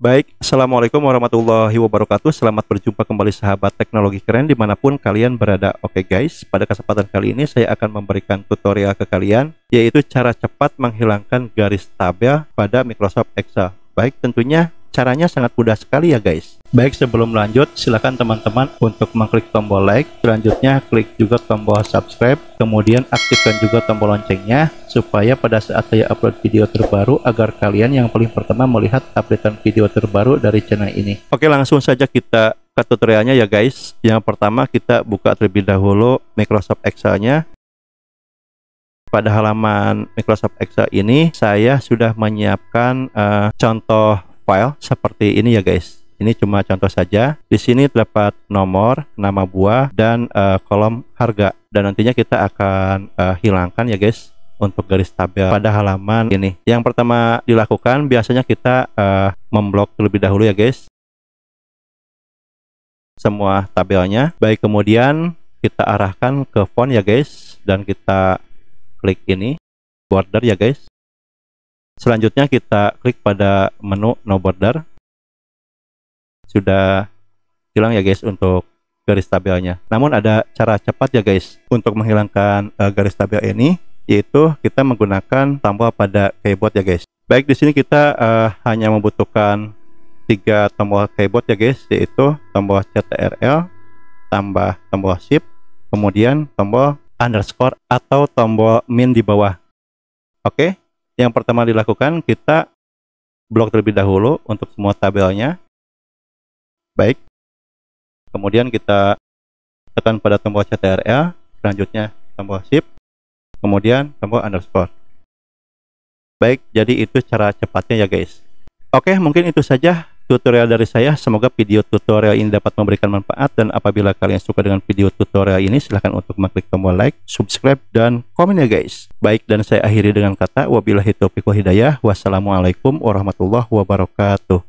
Baik, Assalamualaikum warahmatullahi wabarakatuh Selamat berjumpa kembali sahabat teknologi keren dimanapun kalian berada Oke guys, pada kesempatan kali ini saya akan memberikan tutorial ke kalian Yaitu cara cepat menghilangkan garis tabel pada Microsoft Excel Baik, tentunya Caranya sangat mudah sekali ya guys. Baik sebelum lanjut silahkan teman-teman untuk mengklik tombol like, selanjutnya klik juga tombol subscribe, kemudian aktifkan juga tombol loncengnya supaya pada saat saya upload video terbaru agar kalian yang paling pertama melihat updatean video terbaru dari channel ini. Oke langsung saja kita ke tutorialnya ya guys. Yang pertama kita buka terlebih dahulu Microsoft Excel-nya pada halaman Microsoft Excel ini saya sudah menyiapkan uh, contoh file seperti ini ya guys. Ini cuma contoh saja. Di sini terdapat nomor, nama buah, dan uh, kolom harga. Dan nantinya kita akan uh, hilangkan ya guys untuk garis tabel pada halaman ini. Yang pertama dilakukan biasanya kita uh, memblok terlebih dahulu ya guys. Semua tabelnya. Baik kemudian kita arahkan ke font ya guys dan kita klik ini border ya guys. Selanjutnya kita klik pada menu no border. Sudah hilang ya guys untuk garis tabelnya. Namun ada cara cepat ya guys untuk menghilangkan uh, garis tabel ini yaitu kita menggunakan tombol pada keyboard ya guys. Baik di sini kita uh, hanya membutuhkan tiga tombol keyboard ya guys yaitu tombol CTRL tambah tombol shift kemudian tombol underscore atau tombol min di bawah. Oke, okay? Yang pertama dilakukan kita blok terlebih dahulu untuk semua tabelnya. Baik. Kemudian kita tekan pada tombol CTRL, selanjutnya tombol Shift, kemudian tombol underscore. Baik, jadi itu cara cepatnya ya guys. Oke, mungkin itu saja tutorial dari saya. Semoga video tutorial ini dapat memberikan manfaat dan apabila kalian suka dengan video tutorial ini silahkan untuk mengklik tombol like, subscribe, dan komen ya guys. Baik dan saya akhiri dengan kata wabillahi taufiq wa hidayah. Wassalamualaikum warahmatullahi wabarakatuh.